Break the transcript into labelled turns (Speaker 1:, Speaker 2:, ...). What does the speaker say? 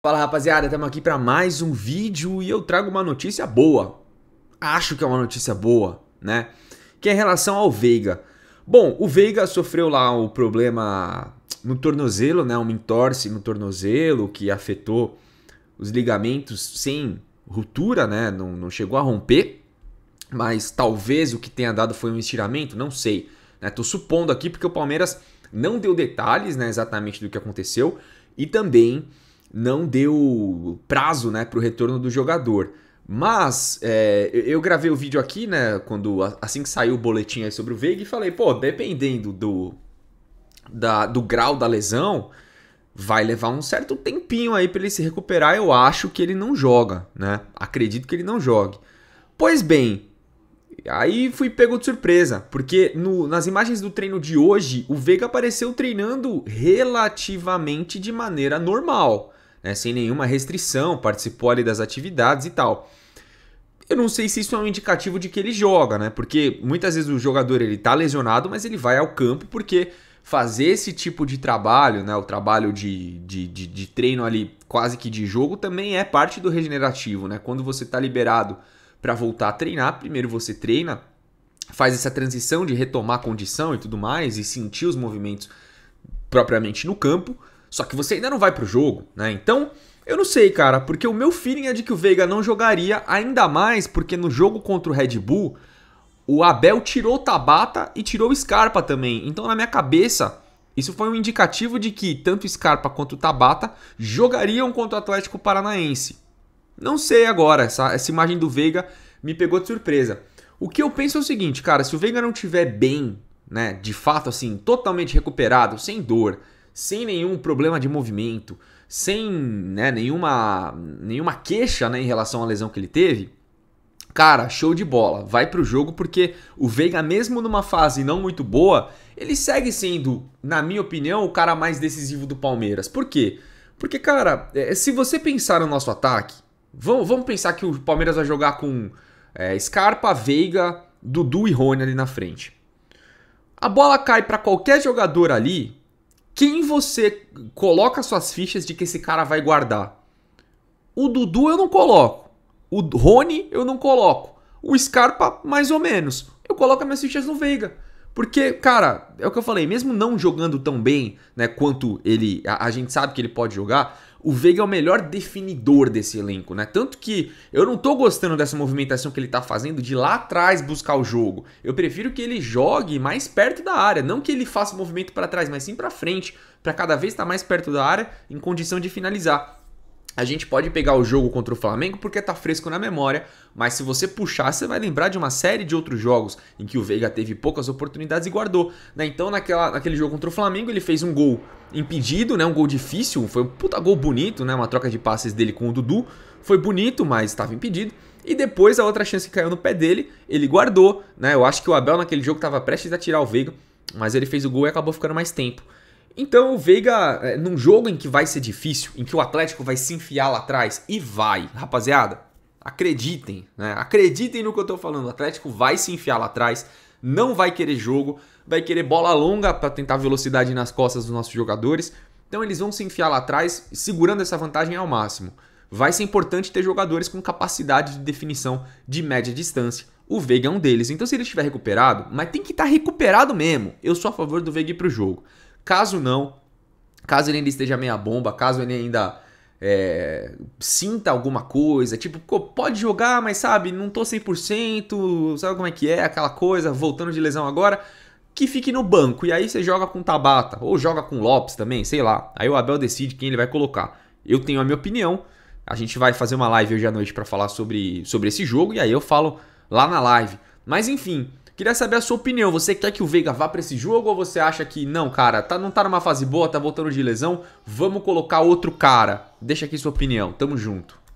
Speaker 1: Fala rapaziada, estamos aqui para mais um vídeo e eu trago uma notícia boa. Acho que é uma notícia boa, né? Que é em relação ao Veiga. Bom, o Veiga sofreu lá o um problema no tornozelo, né? Uma entorse no tornozelo que afetou os ligamentos sem ruptura, né? Não, não chegou a romper, mas talvez o que tenha dado foi um estiramento, não sei. Né? Tô supondo aqui porque o Palmeiras não deu detalhes, né? Exatamente do que aconteceu e também não deu prazo né, para o retorno do jogador. Mas é, eu gravei o vídeo aqui, né? Quando assim que saiu o boletim sobre o Veiga e falei, pô, dependendo do da, do grau da lesão, vai levar um certo tempinho aí para ele se recuperar. Eu acho que ele não joga, né? Acredito que ele não jogue. Pois bem, aí fui pego de surpresa, porque no, nas imagens do treino de hoje, o Veiga apareceu treinando relativamente de maneira normal né, sem nenhuma restrição, participou ali das atividades e tal. Eu não sei se isso é um indicativo de que ele joga, né? Porque muitas vezes o jogador ele tá lesionado, mas ele vai ao campo porque fazer esse tipo de trabalho, né? O trabalho de, de, de, de treino ali quase que de jogo também é parte do regenerativo, né? Quando você está liberado para voltar a treinar, primeiro você treina, faz essa transição de retomar a condição e tudo mais e sentir os movimentos propriamente no campo só que você ainda não vai pro jogo, né? Então, eu não sei, cara, porque o meu feeling é de que o Veiga não jogaria, ainda mais porque no jogo contra o Red Bull, o Abel tirou o Tabata e tirou o Scarpa também. Então, na minha cabeça, isso foi um indicativo de que tanto o Scarpa quanto o Tabata jogariam contra o Atlético Paranaense. Não sei agora, essa, essa imagem do Veiga me pegou de surpresa. O que eu penso é o seguinte, cara, se o Veiga não tiver bem, né, de fato assim, totalmente recuperado, sem dor, sem nenhum problema de movimento, sem né, nenhuma, nenhuma queixa né, em relação à lesão que ele teve, cara, show de bola, vai pro jogo porque o Veiga, mesmo numa fase não muito boa, ele segue sendo, na minha opinião, o cara mais decisivo do Palmeiras. Por quê? Porque, cara, é, se você pensar no nosso ataque, vamos, vamos pensar que o Palmeiras vai jogar com é, Scarpa, Veiga, Dudu e Rony ali na frente. A bola cai para qualquer jogador ali, quem você coloca suas fichas de que esse cara vai guardar? O Dudu eu não coloco. O Rony eu não coloco. O Scarpa, mais ou menos. Eu coloco minhas fichas no Veiga. Porque, cara, é o que eu falei, mesmo não jogando tão bem, né, quanto ele, a, a, gente sabe que ele pode jogar, o Veiga é o melhor definidor desse elenco, né? Tanto que eu não tô gostando dessa movimentação que ele tá fazendo de lá atrás buscar o jogo. Eu prefiro que ele jogue mais perto da área, não que ele faça movimento para trás, mas sim para frente, para cada vez estar tá mais perto da área em condição de finalizar a gente pode pegar o jogo contra o Flamengo porque tá fresco na memória, mas se você puxar, você vai lembrar de uma série de outros jogos em que o Veiga teve poucas oportunidades e guardou. Né? Então, naquela, naquele jogo contra o Flamengo, ele fez um gol impedido, né? um gol difícil, foi um puta gol bonito, né? uma troca de passes dele com o Dudu. Foi bonito, mas estava impedido. E depois a outra chance que caiu no pé dele, ele guardou. Né? Eu acho que o Abel naquele jogo estava prestes a tirar o Veiga, mas ele fez o gol e acabou ficando mais tempo. Então o Veiga, é, num jogo em que vai ser difícil, em que o Atlético vai se enfiar lá atrás, e vai, rapaziada, acreditem, né? Acreditem no que eu tô falando. O Atlético vai se enfiar lá atrás, não vai querer jogo, vai querer bola longa para tentar velocidade nas costas dos nossos jogadores. Então eles vão se enfiar lá atrás, segurando essa vantagem ao máximo. Vai ser importante ter jogadores com capacidade de definição de média distância. O Veiga é um deles. Então se ele estiver recuperado, mas tem que estar tá recuperado mesmo. Eu sou a favor do Veiga ir pro jogo. Caso não, caso ele ainda esteja meia bomba, caso ele ainda é, sinta alguma coisa, tipo, pode jogar, mas sabe, não tô 100%, sabe como é que é, aquela coisa, voltando de lesão agora, que fique no banco. E aí você joga com Tabata, ou joga com Lopes também, sei lá. Aí o Abel decide quem ele vai colocar. Eu tenho a minha opinião, a gente vai fazer uma live hoje à noite para falar sobre, sobre esse jogo, e aí eu falo lá na live. Mas enfim, Queria saber a sua opinião. Você quer que o Veiga vá para esse jogo ou você acha que não, cara, tá, não tá numa fase boa, tá voltando de lesão? Vamos colocar outro cara. Deixa aqui sua opinião. Tamo junto.